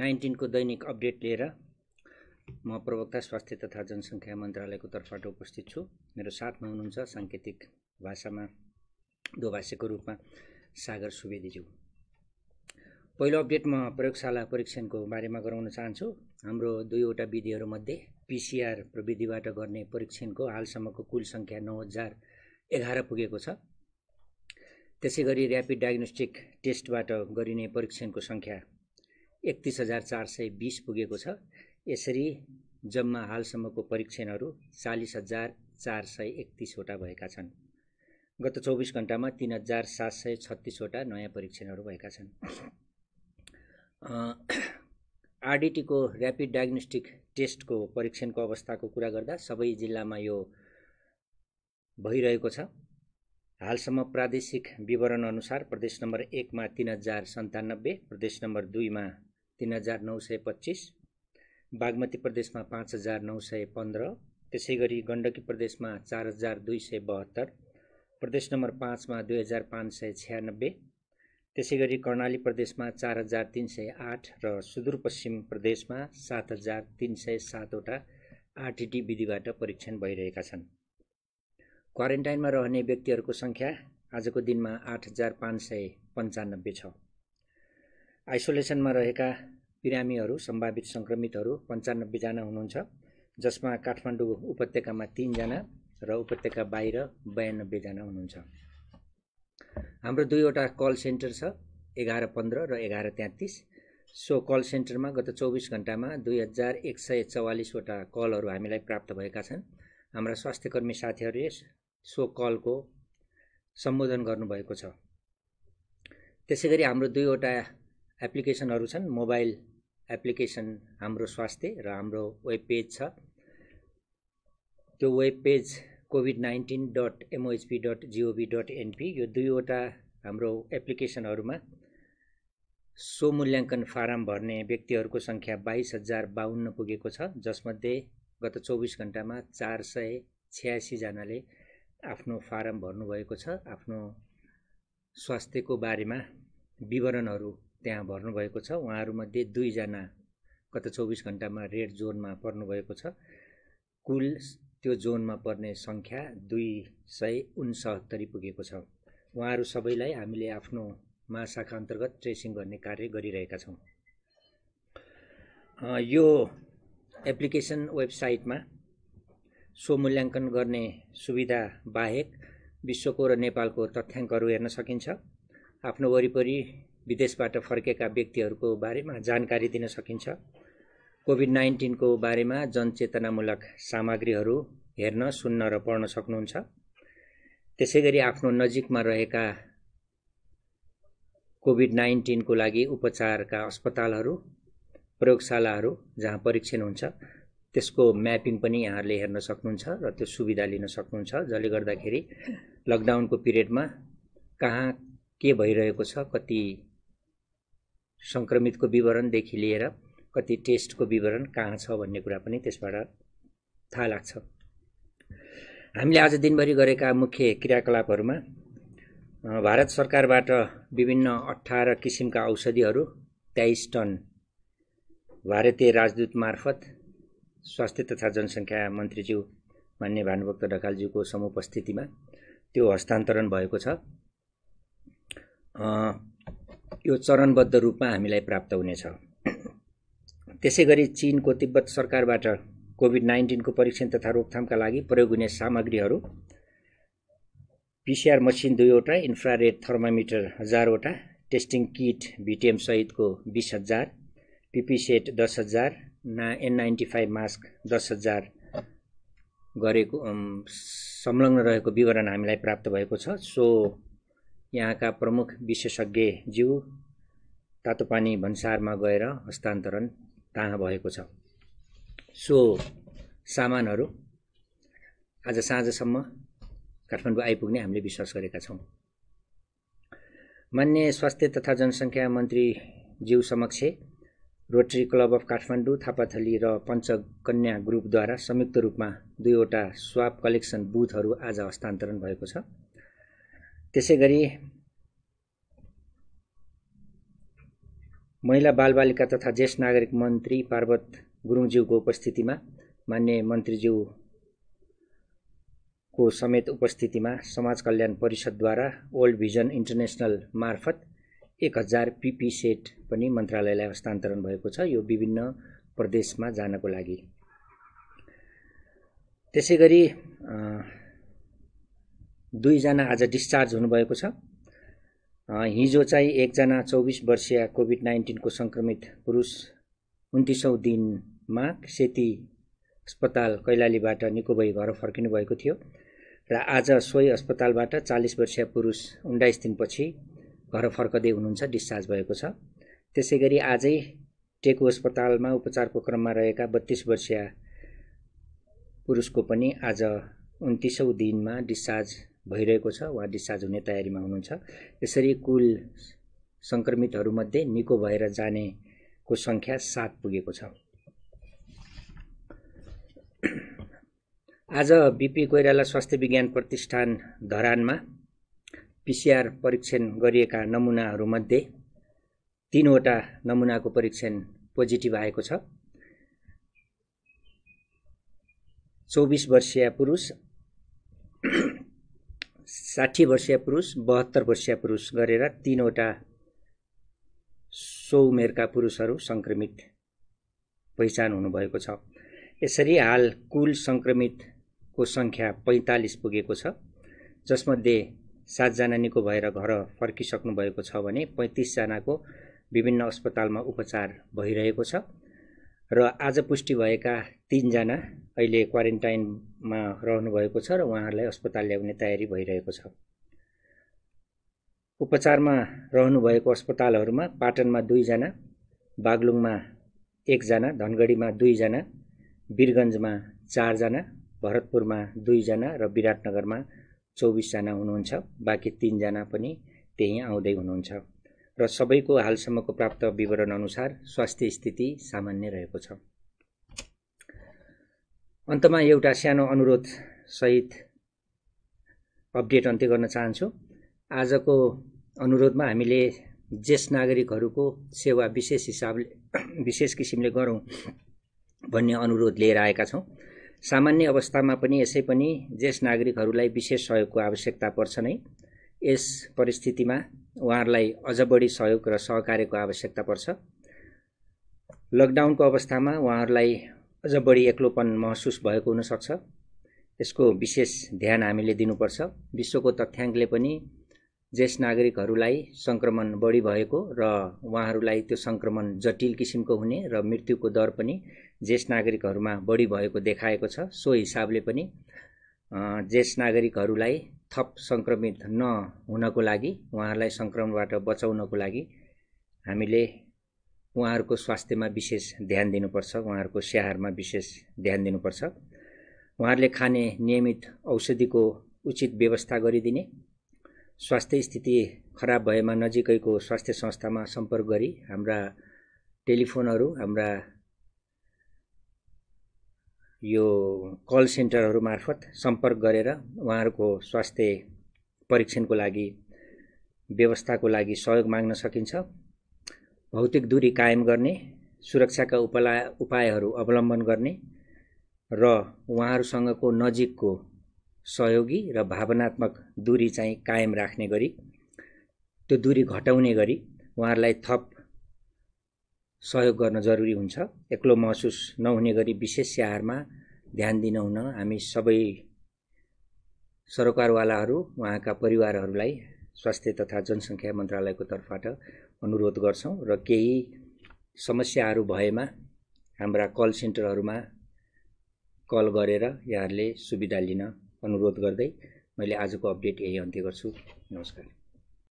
नाइन्टिनको दैनिक अपडेट लिएर म प्रवक्ता स्वास्थ्य तथा जनसङ्ख्या मन्त्रालयको तर्फबाट उपस्थित छु मेरो साथमा हुनुहुन्छ साङ्केतिक भाषामा दोभाषीको रूपमा सागर सुवेदीज्यू पहिलो अपडेट म प्रयोगशाला परीक्षणको बारेमा गराउन चाहन्छु हाम्रो दुईवटा विधिहरूमध्ये पिसिआर प्रविधिबाट गर्ने परीक्षणको हालसम्मको कुल सङ्ख्या नौ हजार एघार पुगेको छ त्यसै गरी ऱ्यापिड डायग्नोस्टिक टेस्टबाट गरिने परीक्षणको सङ्ख्या एकतिस हजार चार सय बिस पुगेको छ यसरी जम्मा हालसम्मको परीक्षणहरू चालिस हजार चार सय एकतिसवटा भएका छन् गत चौबिस घन्टामा तिन हजार सात सय छत्तिसवटा नयाँ परीक्षणहरू भएका छन् आरडिटीको ऱ्यापिड डायग्नोस्टिक टेस्टको परीक्षणको अवस्थाको कुरा गर्दा सबै जिल्लामा यो भइरहेको छ हालसम्म प्रादेशिक विवरणअनुसार प्रदेश नम्बर एकमा तिन हजार सन्तानब्बे प्रदेश नम्बर दुईमा तिन हजार नौ सय पच्चिस बागमती प्रदेशमा पाँच हजार नौ सय पन्ध्र त्यसै गरी गण्डकी प्रदेशमा चार हजार दुई सय बहत्तर प्रदेश नम्बर पाँचमा दुई हजार पाँच सय छ्यानब्बे त्यसै गरी कर्णाली प्रदेशमा चार हजार तिन सय आठ र सुदूरपश्चिम प्रदेशमा सात हजार तिन सय सातवटा आरटिटी विधिबाट परीक्षण भइरहेका छन् क्वारेन्टाइनमा रहने व्यक्तिहरूको सङ्ख्या आजको दिनमा आठ हजार पाँच सय पन्चानब्बे छ आइसोलेसनमा रहेका बिरामीहरू सम्भावित सङ्क्रमितहरू पन्चानब्बेजना हुनुहुन्छ जसमा काठमाडौँ उपत्यकामा तिनजना र उपत्यका बाहिर बयानब्बेजना हुनुहुन्छ हाम्रो दुईवटा कल सेन्टर छ एघार पन्ध्र र एघार तेत्तिस सो कल सेन्टरमा गत चौबिस घन्टामा दुई हजार एक सय चौवालिसवटा कलहरू हामीलाई प्राप्त भएका छन् हाम्रा स्वास्थ्यकर्मी साथीहरूले सो कलको सम्बोधन गर्नुभएको छ त्यसै गरी हाम्रो दुईवटा एप्लिकेसनहरू छन् मोबाइल एप्लिकेसन हाम्रो स्वास्थ्य र हाम्रो वेब पेज छ त्यो web page COVID nineteen dot MOHP dot gov dot NP यो दुईवटा हाम्रो एप्लिकेसनहरूमा सो मूल्याङ्कन फारम भर्ने व्यक्तिहरूको सङ्ख्या बाइस हजार बाहन्न पुगेको छ जसमध्ये गत चौबिस घन्टामा चार सय छ्यासीजनाले आफ्नो फारम भर्नुभएको छ आफ्नो स्वास्थ्यको बारेमा विवरणहरू त्यहाँ भर्नुभएको छ उहाँहरूमध्ये दुईजना गत चौबिस घन्टामा रेड जोनमा पर्नुभएको छ कुल त्यो जोनमा पर्ने सङ्ख्या दुई सय उन्सहत्तरी पुगेको छ उहाँहरू सबैलाई हामीले आफ्नो महाशाखा अन्तर्गत ट्रेसिङ गर्ने कार्य गरिरहेका छौँ यो एप्लिकेसन वेबसाइटमा स्वमूल्याङ्कन गर्ने सुविधा बाहेक विश्वको र नेपालको तथ्याङ्कहरू हेर्न सकिन्छ आफ्नो वरिपरि विदेशबाट फर्केका व्यक्तिहरूको बारेमा जानकारी दिन सकिन्छ कोभिड नाइन्टिनको बारेमा जनचेतनामूलक सामग्रीहरू हेर्न सुन्न र पढ्न सक्नुहुन्छ त्यसै गरी आफ्नो नजिकमा रहेका कोभिड नाइन्टिनको लागि उपचारका अस्पतालहरू प्रयोगशालाहरू जहाँ परीक्षण हुन्छ त्यसको म्यापिङ पनि यहाँहरूले हेर्न सक्नुहुन्छ र त्यो सुविधा लिन सक्नुहुन्छ जसले गर्दाखेरि लकडाउनको पिरियडमा कहाँ के भइरहेको छ कति सङ्क्रमितको विवरणदेखि लिएर कति टेस्टको विवरण कहाँ छ भन्ने कुरा पनि त्यसबाट थाहा लाग्छ हामीले आज दिनभरि गरेका मुख्य क्रियाकलापहरूमा भारत सरकारबाट विभिन्न अठार किसिमका औषधिहरू तेइस टन भारतीय राजदूत मार्फत स्वास्थ्य तथा जनसङ्ख्या मन्त्रीज्यू मान्य भानुभक्त ढकालज्यूको समुपस्थितिमा त्यो हस्तान्तरण भएको छ यो चरणबद्ध रूपमा हामीलाई प्राप्त हुनेछ त्यसै गरी चिनको तिब्बत सरकारबाट कोभिड नाइन्टिनको परीक्षण तथा रोकथामका लागि प्रयोग हुने सामग्रीहरू पिसिआर मसिन दुईवटा इन्फ्रारेड थर्मामिटर हजारवटा टेस्टिङ किट भिटिएम सहितको बिस हजार पिपी सेट दस हजार ना एन नाइन्टी फाइभ मास्क दस हजार गरेको संलग्न रहेको विवरण हामीलाई प्राप्त भएको छ सो यहाँका प्रमुख विशेषज्ञ ज्यू तातोपानी भन्सारमा गएर हस्तान्तरण ता भएको छ सो सामानहरू आज साँझसम्म काठमाडौँ आइपुग्ने हामीले विश्वास गरेका छौँ मान्य स्वास्थ्य तथा जनसङ्ख्या मन्त्री ज्यू समक्ष Rotary Club of Kathmandu Thapathali र पञ्चकन्या ग्रुपद्वारा संयुक्त रूपमा दुईवटा स्वाप कलेक्सन बुथहरू आज हस्तान्तरण भएको छ त्यसै गरी महिला बालबालिका तथा ज्येष्ठ नागरिक मन्त्री पार्वत गुरुङज्यूको उपस्थितिमा मान्य मन्त्रीज्यूको समेत उपस्थितिमा समाज कल्याण परिषदद्वारा ओल्ड भिजन इन्टरनेसनल मार्फत एक हजार पिपी सेट पनि मन्त्रालयलाई हस्तान्तरण भएको छ यो विभिन्न प्रदेशमा जानको लागि त्यसै गरी दुईजना आज डिस्चार्ज हुनुभएको छ हिजो चाहिँ एकजना चौबिस वर्षीय कोभिड नाइन्टिनको सङ्क्रमित पुरुष उन्तिसौँ दिनमा सेती अस्पताल कैलालीबाट निको भई घर फर्किनु भएको थियो र आज सोही अस्पतालबाट चालिस वर्षीय पुरुष उन्नाइस दिनपछि घर फर्कदै हुनुहुन्छ डिस्चार्ज भएको छ त्यसै गरी आजै टेकु अस्पतालमा उपचारको क्रममा रहेका बत्तिस वर्षीय पुरुषको पनि आज उन्तिसौँ दिनमा डिस्चार्ज भइरहेको छ उहाँ डिस्चार्ज हुने तयारीमा हुनुहुन्छ यसरी कुल सङ्क्रमितहरूमध्ये निको भएर जानेको सङ्ख्या सात पुगेको छ आज बिपी कोइराला स्वास्थ्य विज्ञान प्रतिष्ठान धरानमा पिसिआर परीक्षण गरिएका नमुनाहरूमध्ये तिनवटा नमुनाको परीक्षण पोजिटिभ आएको छ चौबिस वर्षीय पुरुष साठी वर्षीय पुरुष बहत्तर वर्षीय पुरुष गरेर तिनवटा सो उमेरका पुरुषहरू सङ्क्रमित पहिचान हुनुभएको छ यसरी हाल कुल सङ्क्रमितको सङ्ख्या पैँतालिस पुगेको छ जसमध्ये सातजना निको भएर घर फर्किसक्नु भएको छ भने पैँतिसजनाको विभिन्न अस्पतालमा उपचार भइरहेको छ र आज पुष्टि भएका तिनजना अहिले क्वारेन्टाइनमा रहनुभएको छ र उहाँहरूलाई अस्पताल ल्याउने तयारी भइरहेको छ उपचारमा रहनुभएको अस्पतालहरूमा पाटनमा दुईजना बागलुङमा एकजना धनगढीमा दुईजना वीरगन्जमा चारजना भरतपुरमा दुईजना र विराटनगरमा चौबिसजना हुनुहुन्छ बाँकी तिनजना पनि त्यहीँ आउँदै हुनुहुन्छ र सबैको हालसम्मको प्राप्त विवरण अनुसार स्वास्थ्य स्थिति सामान्य रहेको छ अन्तमा एउटा सानो अनुरोध सहित अपडेट अन्त्य गर्न चाहन्छु आजको अनुरोधमा हामीले ज्येष्ठ नागरिकहरूको सेवा विशेष हिसाबले विशेष किसिमले गरौँ भन्ने अनुरोध लिएर आएका छौँ सामान्य अवस्थामा पनि यसै पनि ज्येष्ठ नागरिकहरूलाई विशेष सहयोगको आवश्यकता पर्छ नै यस परिस्थितिमा उहाँहरूलाई अझ बढी सहयोग र सहकार्यको आवश्यकता पर्छ लकडाउनको अवस्थामा उहाँहरूलाई अझ बढी एक्लोपन महसुस भएको हुनसक्छ यसको विशेष ध्यान हामीले दिनुपर्छ विश्वको तथ्याङ्कले पनि ज्येष्ठ नागरिकहरूलाई सङ्क्रमण बढी भएको र उहाँहरूलाई त्यो सङ्क्रमण जटिल किसिमको हुने र मृत्युको दर पनि ज्येष्ठ नागरिकहरूमा बढी भएको देखाएको छ सो हिसाबले पनि ज्येष्ठ नागरिकहरूलाई थप सङ्क्रमित नहुनको लागि उहाँहरूलाई सङ्क्रमणबाट बचाउनको लागि हामीले उहाँहरूको स्वास्थ्यमा विशेष ध्यान दिनुपर्छ उहाँहरूको स्याहारमा विशेष ध्यान दिनुपर्छ उहाँहरूले खाने नियमित औषधिको उचित व्यवस्था गरिदिने स्वास्थ्य स्थिति खराब भएमा नजिकैको स्वास्थ्य संस्थामा सम्पर्क गरी हाम्रा टेलिफोनहरू हाम्रा यो कल सेन्टरहरू मार्फत सम्पर्क गरेर उहाँहरूको स्वास्थ्य परीक्षणको लागि व्यवस्थाको लागि सहयोग माग्न सकिन्छ भौतिक दूरी कायम गर्ने सुरक्षाका उपला उपायहरू अवलम्बन गर्ने र उहाँहरूसँगको नजिकको सहयोगी र भावनात्मक दूरी चाहिँ कायम राख्ने गरी त्यो दूरी घटाउने गरी उहाँहरूलाई थप सहयोग गर्न जरुरी हुन्छ एक्लो महसुस नहुने गरी विशेष स्याहारमा ध्यान दिनुहुन हामी सबै सरकारवालाहरू उहाँका परिवारहरूलाई स्वास्थ्य तथा जनसङ्ख्या मन्त्रालयको तर्फबाट अनुरोध गर्छौँ र केही समस्याहरू भएमा हाम्रा कल सेन्टरहरूमा कल गरेर यहाँहरूले सुविधा लिन अनुरोध गर्दै मैले आजको अपडेट यही अन्त्य गर्छु नमस्कार